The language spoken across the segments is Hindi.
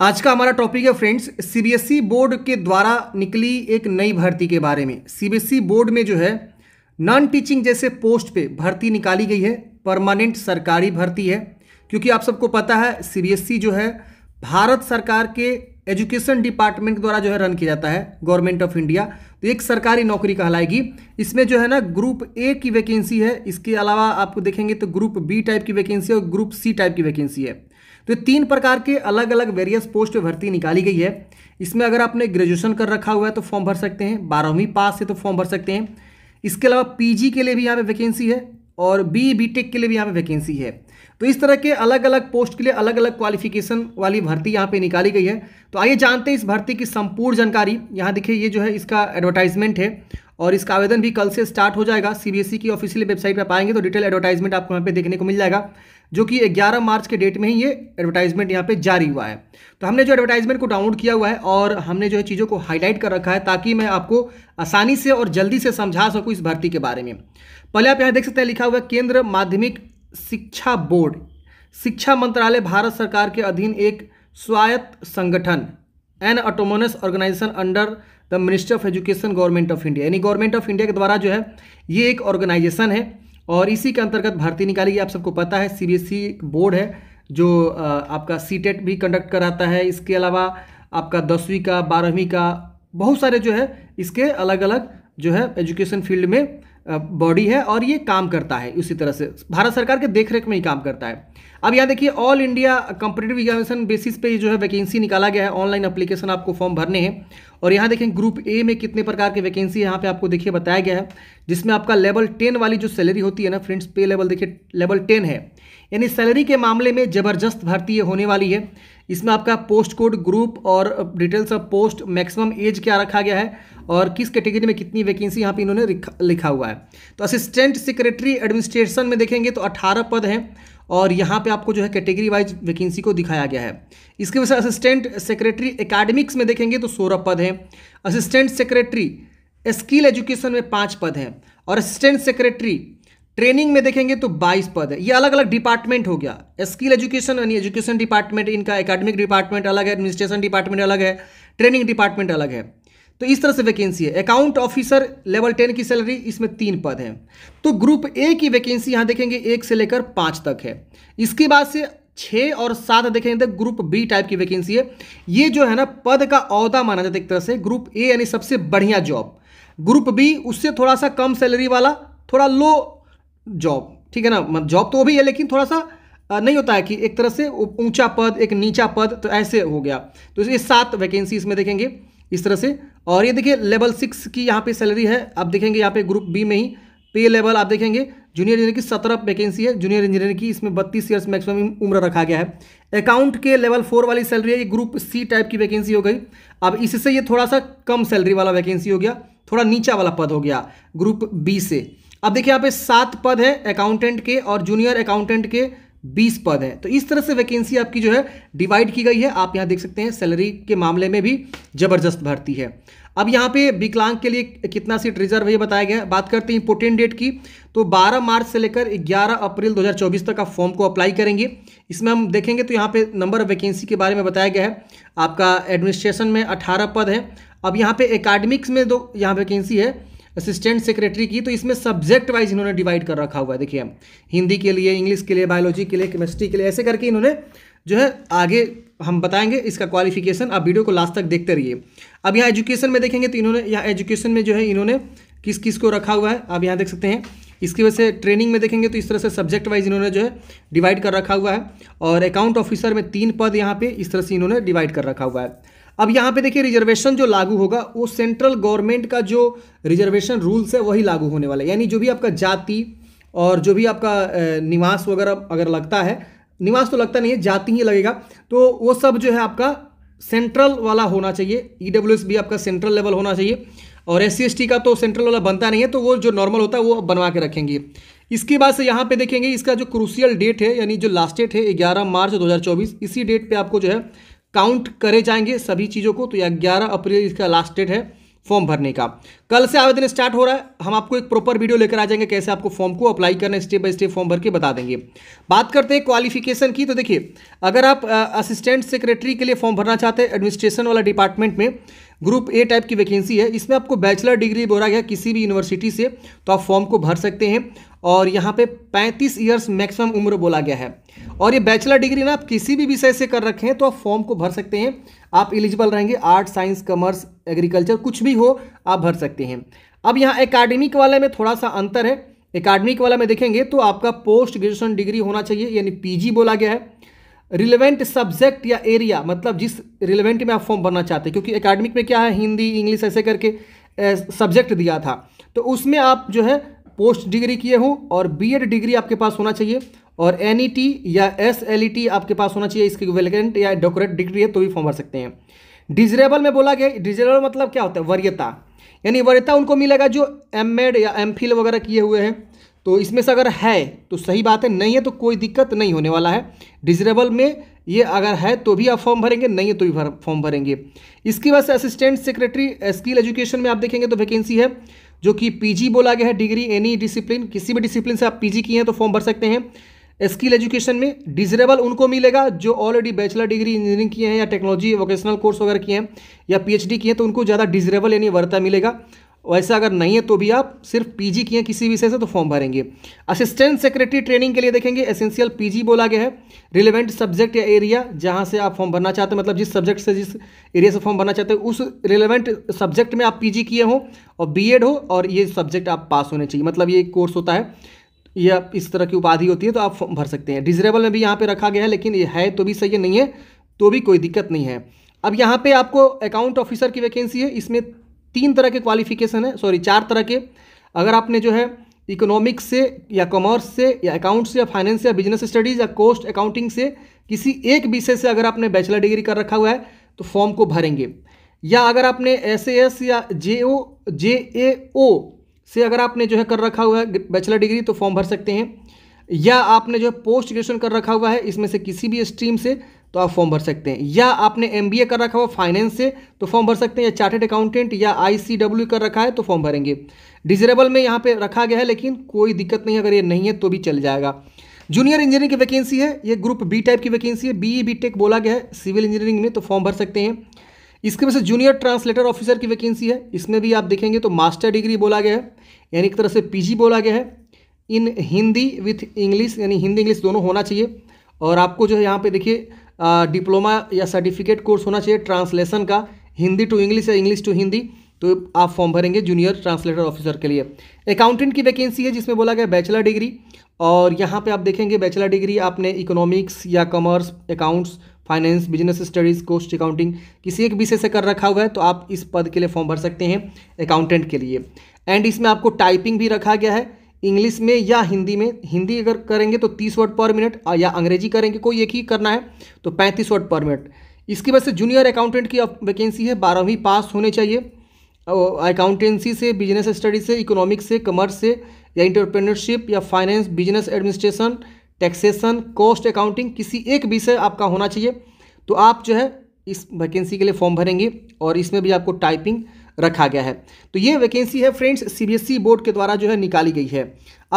आज का हमारा टॉपिक है फ्रेंड्स सीबीएसई बोर्ड के द्वारा निकली एक नई भर्ती के बारे में सीबीएसई बोर्ड e में जो है नॉन टीचिंग जैसे पोस्ट पे भर्ती निकाली गई है परमानेंट सरकारी भर्ती है क्योंकि आप सबको पता है सीबीएसई e जो है भारत सरकार के एजुकेशन डिपार्टमेंट द्वारा जो है रन किया जाता है गवर्नमेंट ऑफ इंडिया तो एक सरकारी नौकरी कहलाएगी इसमें जो है ना ग्रुप ए की वैकेंसी है इसके अलावा आपको देखेंगे तो ग्रुप बी टाइप की वैकेंसी और ग्रुप सी टाइप की वैकेंसी है तो तीन प्रकार के अलग अलग वेरियस पोस्ट पर भर्ती निकाली गई है इसमें अगर आपने ग्रेजुएशन कर रखा हुआ है तो फॉर्म भर सकते हैं बारहवीं पास है तो फॉर्म भर सकते हैं इसके अलावा पीजी के लिए भी यहाँ पे वैकेंसी है और बी बीटेक के लिए भी यहाँ पे वैकेंसी है तो इस तरह के अलग अलग पोस्ट के लिए अलग अलग क्वालिफिकेशन वाली भर्ती यहाँ पे निकाली गई है तो आइए जानते हैं इस भर्ती की संपूर्ण जानकारी यहाँ देखिए ये जो है इसका एडवर्टाइजमेंट है और इसका आवेदन भी कल से स्टार्ट हो जाएगा सीबीएसई e की ऑफिशियल वेबसाइट पर पाएंगे तो डिटेल एडवर्टाइजमेंट आपको यहाँ पे देखने को मिल जाएगा जो कि ग्यारह मार्च के डेट में ही ये एडवर्टाइजमेंट यहाँ पे जारी हुआ है तो हमने जो एडवर्टाइजमेंट को डाउनलोड किया हुआ है और हमने जो है चीज़ों को हाईलाइट कर रखा है ताकि मैं आपको आसानी से और जल्दी से समझा सकूँ इस भर्ती के बारे में पहले आप यहाँ देख सकते हैं लिखा हुआ केंद्र माध्यमिक शिक्षा बोर्ड शिक्षा मंत्रालय भारत सरकार के अधीन एक स्वायत्त संगठन an autonomous organisation under the ministry of education government of India यानी गवर्नमेंट ऑफ इंडिया के द्वारा जो है ये एक ऑर्गेनाइजेशन है और इसी के अंतर्गत भर्ती निकाली गई आप सबको पता है सीबीएसई e बोर्ड है जो आपका सी टेट e भी कंडक्ट कराता है इसके अलावा आपका दसवीं का बारहवीं का बहुत सारे जो है इसके अलग अलग जो है एजुकेशन फील्ड में बॉडी है और ये काम करता है उसी तरह से भारत सरकार के देखरेख में ही काम करता है अब यहाँ देखिए all India competitive examination basis पे जो है वैकेंसी निकाला गया है ऑनलाइन अप्लीकेशन आपको फॉर्म भरने हैं और यहाँ देखें ग्रुप ए में कितने प्रकार के वैकेंसी यहाँ पे आपको देखिए बताया गया है जिसमें आपका लेवल टेन वाली जो सैलरी होती है ना फ्रेंड्स पे लेवल देखिए लेवल टेन है यानी सैलरी के मामले में ज़बरदस्त भर्ती होने वाली है इसमें आपका पोस्ट कोड ग्रुप और details of post maximum age क्या रखा गया है और किस कैटेगरी में कितनी वैकेंसी यहाँ पे इन्होंने लिखा हुआ है तो असिस्टेंट सेक्रेटरी एडमिनिस्ट्रेशन में देखेंगे तो अट्ठारह पद हैं और यहाँ पे आपको जो है कैटेगरी वाइज वैकेंसी को दिखाया गया है इसके वजह से असिस्टेंट सेक्रेटरी एकेडमिक्स में देखेंगे तो सोलह पद हैं असिस्टेंट सेक्रेटरी स्किल एजुकेशन में पाँच पद हैं और असिस्टेंट सेक्रेटरी ट्रेनिंग में देखेंगे तो 22 पद है ये अलग अलग डिपार्टमेंट हो गया स्किल एजुकेशन यानी एजुकेशन डिपार्टमेंट इनका एकेडमिक डिपार्टमेंट अलग है एडमिनिस्ट्रेशन डिपार्टमेंट अलग है ट्रेनिंग डिपार्टमेंट अलग है तो इस तरह से वैकेंसी है अकाउंट ऑफिसर लेवल टेन की सैलरी इसमें तीन पद हैं तो ग्रुप ए की वैकेंसी यहाँ देखेंगे एक से लेकर पाँच तक है इसके बाद से छः और सात देखेंगे तो ग्रुप बी टाइप की वैकेंसी है ये जो है ना पद का अहदा माना जाता है एक तरह से ग्रुप ए यानी सबसे बढ़िया जॉब ग्रुप बी उससे थोड़ा सा कम सैलरी वाला थोड़ा लो जॉब ठीक है ना मतलब जॉब तो वो भी है लेकिन थोड़ा सा नहीं होता है कि एक तरह से ऊंचा पद एक नीचा पद तो ऐसे हो गया तो ये सात वैकेंसी इसमें देखेंगे इस तरह से और ये देखिए लेवल सिक्स की यहाँ पे सैलरी है आप देखेंगे यहाँ पे ग्रुप बी में ही पे लेवल आप देखेंगे जूनियर इंजीनियर की सत्रह वैकेंसी है जूनियर इंजीनियर की इसमें बत्तीस ईयर्स मैक्सिमम उम्र रखा गया है अकाउंट के लेवल फोर वाली सैलरी है ये ग्रुप सी टाइप की वैकेंसी हो गई अब इससे ये थोड़ा सा कम सैलरी वाला वैकेंसी हो गया थोड़ा नीचा वाला पद हो गया ग्रुप बी से अब देखिए यहाँ पे सात पद है अकाउंटेंट के और जूनियर अकाउंटेंट के बीस पद हैं तो इस तरह से वैकेंसी आपकी जो है डिवाइड की गई है आप यहाँ देख सकते हैं सैलरी के मामले में भी जबरदस्त भर्ती है अब यहाँ पे विकलांग के लिए कितना सीट रिजर्व है बताया गया बात करते हैं इंपोर्टेंट डेट की तो 12 मार्च से लेकर 11 अप्रैल 2024 तक आप फॉर्म को अप्लाई करेंगे इसमें हम देखेंगे तो यहाँ पे नंबर ऑफ वैकेंसी के बारे में बताया गया है आपका एडमिनिस्ट्रेशन में अठारह पद है अब यहाँ पे एकेडमिक्स में दो यहाँ वैकेंसी है असिस्टेंट सेक्रेटरी की तो इसमें सब्जेक्ट वाइज इन्होंने डिवाइड कर रखा हुआ है देखिए हम हिंदी के लिए इंग्लिश के लिए बायोलॉजी के लिए केमिस्ट्री के लिए ऐसे करके इन्होंने जो है आगे हम बताएंगे इसका क्वालिफिकेशन आप वीडियो को लास्ट तक देखते रहिए अब यहाँ एजुकेशन में देखेंगे तो इन्होंने यहाँ एजुकेशन में जो है इन्होंने किस किस को रखा हुआ है आप यहाँ देख सकते हैं इसकी वजह से ट्रेनिंग में देखेंगे तो इस तरह से सब्जेक्ट वाइज इन्होंने जो है डिवाइड कर रखा हुआ है और अकाउंट ऑफिसर में तीन पद यहाँ पे इस तरह से इन्होंने डिवाइड कर रखा हुआ है अब यहाँ पे देखिए रिजर्वेशन जो लागू होगा वो सेंट्रल गवर्नमेंट का जो रिजर्वेशन रूल्स है वही लागू होने वाला है यानी जो भी आपका जाति और जो भी आपका निवास वगैरह अगर लगता है निवास तो लगता नहीं है जाति ही लगेगा तो वो सब जो है आपका सेंट्रल वाला होना चाहिए ई e भी आपका सेंट्रल लेवल होना चाहिए और एस सी का तो सेंट्रल वाला बनता नहीं है तो वो जो नॉर्मल होता है वो बनवा के रखेंगे इसके बाद से यहाँ पे देखेंगे इसका जो क्रूसियल डेट है यानी जो लास्ट डेट है 11 मार्च 2024 इसी डेट पे आपको जो है काउंट करे जाएंगे सभी चीज़ों को तो यह ग्यारह अप्रैल इसका लास्ट डेट है फॉर्म भरने का कल से आवेदन स्टार्ट हो रहा है हम आपको एक प्रॉपर वीडियो लेकर आ जाएंगे कैसे आपको फॉर्म को अप्लाई करना स्टेप बाय स्टेप फॉर्म भर के बता देंगे बात करते हैं क्वालिफिकेशन की तो देखिए अगर आप असिस्टेंट सेक्रेटरी के लिए फॉर्म भरना चाहते हैं एडमिनिस्ट्रेशन वाला डिपार्टमेंट में ग्रुप ए टाइप की वैकेंसी है इसमें आपको बैचलर डिग्री बोला गया किसी भी यूनिवर्सिटी से तो आप फॉर्म को भर सकते हैं और यहाँ पे 35 ईयर्स मैक्सिमम उम्र बोला गया है और ये बैचलर डिग्री ना आप किसी भी विषय से कर रखें तो आप फॉर्म को भर सकते हैं आप एलिजिबल रहेंगे आर्ट साइंस कॉमर्स एग्रीकल्चर कुछ भी हो आप भर सकते हैं अब यहाँ एकेडमिक वाले में थोड़ा सा अंतर है एकेडमिक वाला में देखेंगे तो आपका पोस्ट ग्रेजुएशन डिग्री होना चाहिए यानी पीजी बोला गया है रिलेवेंट सब्जेक्ट या एरिया मतलब जिस रिलेवेंट में आप फॉर्म भरना चाहते हैं क्योंकि एकेडमिक में क्या है हिंदी इंग्लिश ऐसे करके सब्जेक्ट दिया था तो उसमें आप जो है पोस्ट डिग्री किए हों और बीएड डिग्री आपके पास होना चाहिए और एन e या एस e आपके पास होना चाहिए इसकी वेलिकेंट या डॉक्टरेट डिग्री है तो भी फॉर्म भर सकते हैं डिजरेबल में बोला गया डिजरेबल मतलब क्या होता है वरीयता यानी वरीयता उनको मिलेगा जो एम या एम वगैरह किए हुए हैं तो इसमें से अगर है तो सही बात है नहीं है तो कोई दिक्कत नहीं होने वाला है डिजरेबल में ये अगर है तो भी आप फॉर्म भरेंगे नहीं है तो भी भर, फॉर्म भरेंगे इसके बाद असिस्टेंट सेक्रेटरी स्किल एजुकेशन में आप देखेंगे तो वैकेंसी है जो कि पीजी बोला गया है डिग्री एनी डिसिप्लिन किसी भी डिसिप्लिन से आप पीजी किए हैं तो फॉर्म भर सकते हैं स्किल एजुकेशन में डिजरेबल उनको मिलेगा जो ऑलरेडी बैचलर डिग्री इंजीनियरिंग किए हैं या टेक्नोलॉजी वोकेशनल कोर्स वगैरह किए हैं या पीएचडी किए हैं तो उनको ज़्यादा डिजरेबल यानी वर्ता मिलेगा वैसा अगर नहीं है तो भी आप सिर्फ पीजी किए किसी विषय से तो फॉर्म भरेंगे असिस्टेंट सेक्रेटरी ट्रेनिंग के लिए देखेंगे एसेंशियल पीजी बोला गया है रिलेवेंट सब्जेक्ट या एरिया जहाँ से आप फॉर्म भरना चाहते हैं मतलब जिस सब्जेक्ट से जिस एरिया से फॉर्म भरना चाहते हैं उस रिलेवेंट सब्जेक्ट में आप जी किए हों और बी हो और ये सब्जेक्ट आप पास होने चाहिए मतलब ये कोर्स होता है या इस तरह की उपाधि होती है तो आप भर सकते हैं डिजरेबल में भी यहाँ पर रखा गया है लेकिन ये है तो भी सही नहीं है तो भी कोई दिक्कत नहीं है अब यहाँ पे आपको अकाउंट ऑफिसर की वैकेंसी है इसमें तीन तरह के क्वालिफिकेशन है सॉरी चार तरह के अगर आपने जो है इकोनॉमिक्स से या कॉमर्स से या अकाउंट्स से या फाइनेंस या बिजनेस स्टडीज़ या कोस्ट अकाउंटिंग से किसी एक विषय से अगर आपने बैचलर डिग्री कर रखा हुआ है तो फॉर्म को भरेंगे या अगर आपने एस एस या जे ओ जे ए ओ से अगर आपने जो है कर रखा हुआ है बैचलर डिग्री तो फॉर्म भर सकते हैं या आपने जो है पोस्ट ग्रेजुएशन कर रखा हुआ है इसमें से किसी भी स्ट्रीम से तो आप फॉर्म भर सकते हैं या आपने एम कर रखा हुआ फाइनेंस से तो फॉर्म भर सकते हैं या चार्टेड अकाउंटेंट या आई कर रखा है तो फॉर्म भरेंगे डिजरेबल में यहाँ पर रखा गया है लेकिन कोई दिक्कत नहीं अगर ये नहीं है तो भी चल जाएगा जूनियर इंजीनियरिंग की वैकेंसी है ये ग्रुप बी टाइप की वैकेंसी है बी बी टेक बोला गया है सिविल इंजीनियरिंग में तो फॉर्म भर सकते हैं इसके वजह से जूनियर ट्रांसलेटर ऑफिसर की वैकेंसी है इसमें भी आप देखेंगे तो मास्टर डिग्री बोला गया है यानी एक तरह से पीजी बोला गया है इन हिंदी विथ इंग्लिश यानी हिंदी इंग्लिश दोनों होना चाहिए और आपको जो है यहाँ पर देखिए डिप्लोमा या सर्टिफिकेट कोर्स होना चाहिए ट्रांसलेशन का हिंदी टू इंग्लिश या इंग्लिश टू हिंदी तो आप फॉर्म भरेंगे जूनियर ट्रांसलेटर ऑफिसर के लिए अकाउंटेंट की वैकेंसी है जिसमें बोला गया बैचलर डिग्री और यहाँ पे आप देखेंगे बैचलर डिग्री आपने इकोनॉमिक्स या commerce accounts finance business studies cost accounting किसी एक विषय से कर रखा हुआ है तो आप इस पद के लिए फॉर्म भर सकते हैं अकाउंटेंट के लिए एंड इसमें आपको टाइपिंग भी रखा गया है इंग्लिश में या हिंदी में हिंदी अगर करेंगे तो तीस वर्ड पर मिनट या अंग्रेजी करेंगे कोई एक ही करना है तो पैंतीस वर्ड पर मिनट इसकी वजह से जूनियर अकाउंटेंट की वैकेंसी है बारहवीं पास होने चाहिए अकाउंटेंसी से बिजनेस स्टडी से इकोनॉमिक से कमर्स से या इंटरप्रेनरशिप या finance business administration taxation cost accounting किसी एक विषय आपका होना चाहिए तो आप जो है इस वैकेंसी के लिए फॉर्म भरेंगे और इसमें भी आपको टाइपिंग रखा गया है तो ये वैकेंसी है फ्रेंड्स सीबीएसई बोर्ड के द्वारा जो है निकाली गई है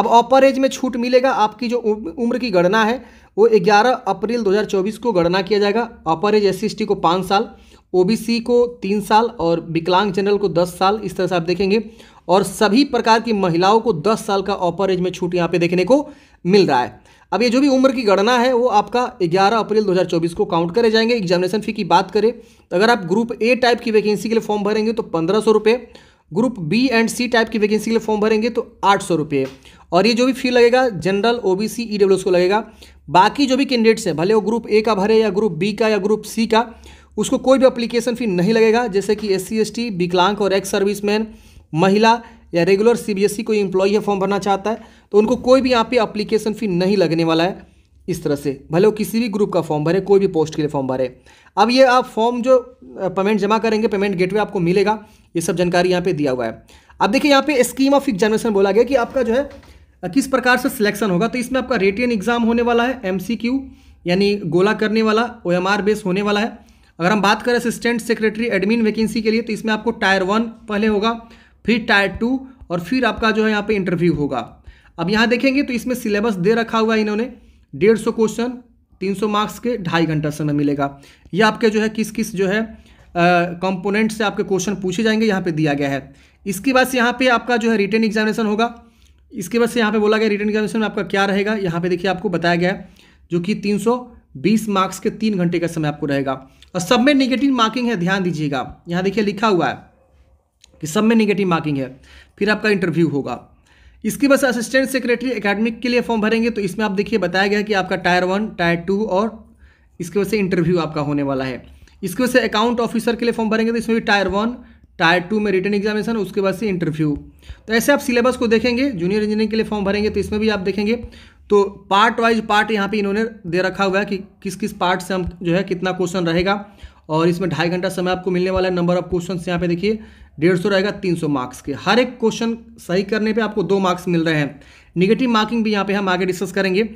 अब ऑपर एज में छूट मिलेगा आपकी जो उम्र की गणना है वो 11 अप्रैल 2024 को गणना किया जाएगा अपर एज एस को पाँच साल ओबीसी को तीन साल और विकलांग जनरल को दस साल इस तरह से आप देखेंगे और सभी प्रकार की महिलाओं को दस साल का ऑपर एज में छूट यहाँ पे देखने को मिल रहा है अब ये जो भी उम्र की गणना है वो आपका 11 अप्रैल 2024 को काउंट करे जाएंगे एग्जामिनेशन फ़ी की बात करें तो अगर आप ग्रुप ए टाइप की वैकेंसी के लिए फॉर्म भरेंगे तो पंद्रह सौ रुपये group B and C type की वैकेंसी के लिए फॉर्म भरेंगे तो आठ सौ रुपये और ये जो भी फी लगेगा general O B C E W को लगेगा बाकी जो भी कैंडिडेट्स हैं भले वो ग्रुप ए का भरे या ग्रुप बी का या ग्रुप सी का उसको कोई भी अप्लीकेशन फ़ी नहीं लगेगा जैसे कि एस सी एस टी विकलांग और एक्स सर्विसमैन महिला या रेगुलर सीबीएसई e कोई एम्प्लॉई है फॉर्म भरना चाहता है तो उनको कोई भी यहाँ पे अप्लीकेशन फ़ी नहीं लगने वाला है इस तरह से भले वो किसी भी ग्रुप का फॉर्म भरे कोई भी पोस्ट के लिए फॉर्म भरे अब ये आप फॉर्म जो पेमेंट जमा करेंगे पेमेंट गेटवे आपको मिलेगा ये सब जानकारी यहाँ पे दिया हुआ है अब देखिए यहाँ पे स्कीम ऑफ एग्जामिनेशन बोला गया कि आपका जो है किस प्रकार से सिलेक्शन होगा तो इसमें आपका रेटियन एग्जाम होने वाला है एम यानी गोला करने वाला ओ बेस होने वाला है अगर हम बात करें असिस्टेंट सेक्रेटरी एडमिन वैकेंसी के लिए तो इसमें आपको टायर वन पहले होगा फिर टायर टू और फिर आपका जो है यहाँ पे इंटरव्यू होगा अब यहाँ देखेंगे तो इसमें सिलेबस दे रखा हुआ है इन्होंने डेढ़ सौ क्वेश्चन तीन सौ मार्क्स के ढाई घंटा समय मिलेगा ये आपके जो है किस किस जो है कंपोनेंट से आपके क्वेश्चन पूछे जाएंगे यहाँ पे दिया गया है इसके बाद से यहाँ पर आपका जो है रिटर्न एग्जामिनेशन होगा इसके बाद से यहाँ पर बोला गया रिटर्न एग्जामिनेशन में आपका क्या रहेगा यहाँ पर देखिए आपको बताया गया जो कि तीन 20 मार्क्स के तीन घंटे का समय आपको रहेगा और सब में निगेटिव मार्किंग है ध्यान दीजिएगा यहाँ देखिए लिखा हुआ है कि सब में निगेटिव मार्किंग है फिर आपका इंटरव्यू होगा इसके बस असिस्टेंट सेक्रेटरी एकेडमिक के लिए फॉर्म भरेंगे तो इसमें आप देखिए बताया गया कि आपका टायर वन टायर टू और इसके वजह से इंटरव्यू आपका होने वाला है इसके वजह से अकाउंट ऑफिसर के लिए फॉर्म भरेंगे तो इसमें भी टायर वन टायर टू में रिटर्न एग्जामिनेशन उसके बाद से इंटरव्यू तो ऐसे आप सिलेबस को देखेंगे जूनियर इंजीनियरिंग के लिए फॉर्म भरेंगे तो इसमें भी आप देखेंगे तो पार्ट वाइज पार्ट यहाँ पे इन्होंने दे रखा हुआ है कि किस किस पार्ट से हम जो है कितना क्वेश्चन रहेगा और इसमें ढाई घंटा समय आपको मिलने वाला है नंबर ऑफ क्वेश्चन यहाँ पे देखिए डेढ़ सौ रहेगा तीन सौ मार्क्स के हर एक क्वेश्चन सही करने पे आपको दो मार्क्स मिल रहे हैं निगेटिव मार्किंग भी यहाँ पे हम आगे डिस्कस करेंगे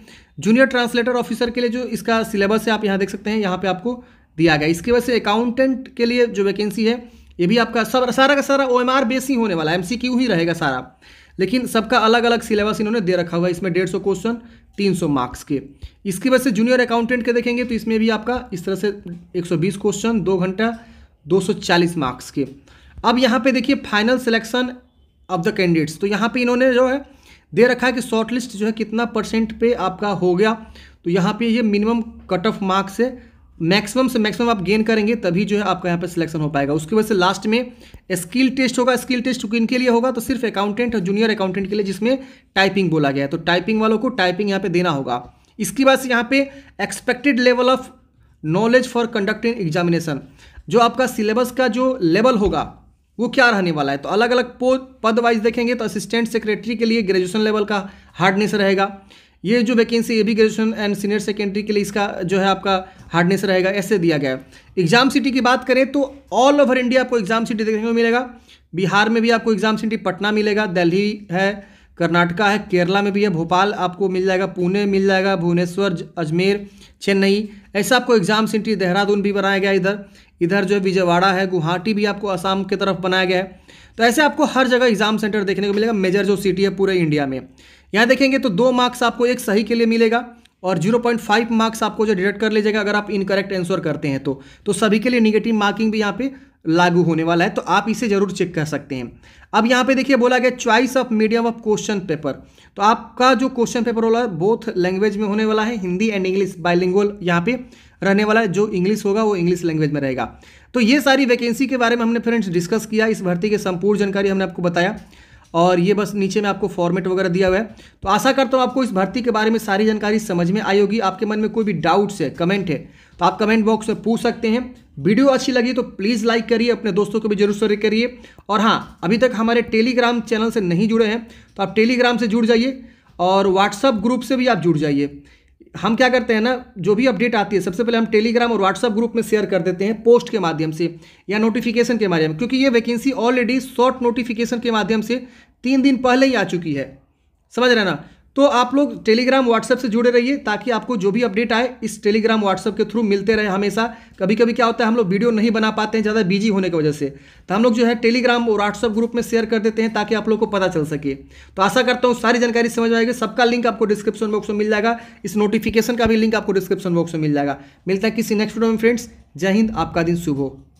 जूनियर ट्रांसलेटर ऑफिसर के लिए जो इसका सिलेबस है आप यहाँ देख सकते हैं यहाँ पे आपको दिया गया इसकी वजह से अकाउंटेंट के लिए जो वैकेंसी है ये भी आपका सब सारा का सारा ओ एम आर बेस ही होने वाला है एम ही रहेगा सारा लेकिन सबका अलग अलग सिलेबस इन्होंने दे रखा हुआ है इसमें डेढ़ सौ क्वेश्चन 300 मार्क्स के इसकी वजह से जूनियर अकाउंटेंट के देखेंगे तो इसमें भी आपका इस तरह से 120 क्वेश्चन दो घंटा 240 मार्क्स के अब यहाँ पे देखिए final selection of the candidates तो यहाँ पे इन्होंने जो है दे रखा है कि शॉर्ट लिस्ट जो है कितना परसेंट पे आपका हो गया तो यहाँ पे ये मिनिमम कट ऑफ मार्क्स है मैक्सिमम से मैक्सिमम आप गेन करेंगे तभी जो है आपका यहाँ पे सिलेक्शन हो पाएगा उसकी वजह से लास्ट में स्किल टेस्ट होगा स्किल टेस्ट चूंकि इनके लिए होगा तो सिर्फ अकाउंटेंट और जूनियर अकाउंटेंट के लिए जिसमें टाइपिंग बोला गया है तो टाइपिंग वालों को टाइपिंग यहाँ पे देना होगा इसके बाद से यहाँ पे expected level of knowledge for conducting examination जो आपका सिलेबस का जो लेवल होगा वो क्या रहने वाला है तो अलग अलग पद वाइज देखेंगे तो असिस्टेंट सेक्रेटरी के लिए ग्रेजुएशन लेवल का हार्डनेस रहेगा ये जो वैकेंसी ये भी ग्रेजुएशन एंड सीनियर सेकेंडरी के लिए इसका जो है आपका हार्डनेस रहेगा ऐसे दिया गया है एग्जाम सिटी की बात करें तो ऑल ओवर इंडिया आपको एग्जाम सिटी देखने को मिलेगा बिहार में भी आपको एग्जाम सिटी पटना मिलेगा दिल्ली है कर्नाटका है केरला में भी है भोपाल आपको मिल जाएगा पुणे मिल जाएगा भुवनेश्वर अजमेर चेन्नई ऐसा आपको एग्जाम सिटी देहरादून भी बनाया गया इधर इधर जो है विजयवाड़ा है गुवाहाटी भी आपको आसाम की तरफ बनाया गया है तो ऐसे आपको हर जगह एग्जाम सेंटर देखने को मिलेगा मेजर जो सिटी है पूरे इंडिया में यहाँ देखेंगे तो दो मार्क्स आपको एक सही के लिए मिलेगा और 0.5 मार्क्स आपको जो डिडक्ट कर लीजिएगा अगर आप इनकरेक्ट आंसर करते हैं तो तो सभी के लिए निगेटिव मार्किंग भी यहाँ पे लागू होने वाला है तो आप इसे जरूर चेक कर सकते हैं अब यहाँ पे देखिए बोला गया choice of medium of question paper तो आपका जो क्वेश्चन पेपर वाला है बोथ लैंग्वेज में होने वाला है हिंदी एंड इंग्लिश बाइलिंगुअल यहाँ पे रहने वाला है जो इंग्लिश होगा वो इंग्लिश लैंग्वेज में रहेगा तो ये सारी वैकेंसी के बारे में हमने फ्रेंड्स डिस्कस किया इस भर्ती की संपूर्ण जानकारी हमने आपको बताया और ये बस नीचे में आपको फॉर्मेट वगैरह दिया हुआ है तो आशा करता हूँ आपको इस भर्ती के बारे में सारी जानकारी समझ में आई होगी आपके मन में कोई भी डाउट्स है कमेंट है तो आप कमेंट बॉक्स में पूछ सकते हैं वीडियो अच्छी लगी तो प्लीज़ लाइक करिए अपने दोस्तों को भी जरूर शेयर करिए और हाँ अभी तक हमारे टेलीग्राम चैनल से नहीं जुड़े हैं तो आप टेलीग्राम से जुड़ जाइए और व्हाट्सअप ग्रुप से भी आप जुड़ जाइए हम क्या करते हैं ना जो भी अपडेट आती है सबसे पहले हम टेलीग्राम और व्हाट्सअप ग्रुप में शेयर कर देते हैं पोस्ट के माध्यम से या नोटिफिकेशन के माध्यम क्योंकि ये वैकेंसी ऑलरेडी शॉर्ट नोटिफिकेशन के माध्यम से तीन दिन पहले ही आ चुकी है समझ रहे ना तो आप लोग टेलीग्राम व्हाट्सएप से जुड़े रहिए ताकि आपको जो भी अपडेट आए इस टेलीग्राम व्हाट्सएप के थ्रू मिलते रहे हमेशा कभी कभी क्या होता है हम लोग वीडियो नहीं बना पाते हैं ज़्यादा बिजी होने की वजह से तो हम लोग जो है टेलीग्राम और व्हाट्सएप ग्रुप में शेयर कर देते हैं ताकि आप लोग को पता चल सके तो आशा करता हूँ सारी जानकारी समझ में आएगी सबका लिंक आपको डिस्क्रिप्शन बॉक्स में मिल जाएगा इस नोटिफिकेशन का भी लिंक आपको डिस्क्रिप्शन बॉक्स में मिल जाएगा मिलता है किसी नेक्स्ट वीडियो में फ्रेंड्स जय हिंद आपका दिन शुभ हो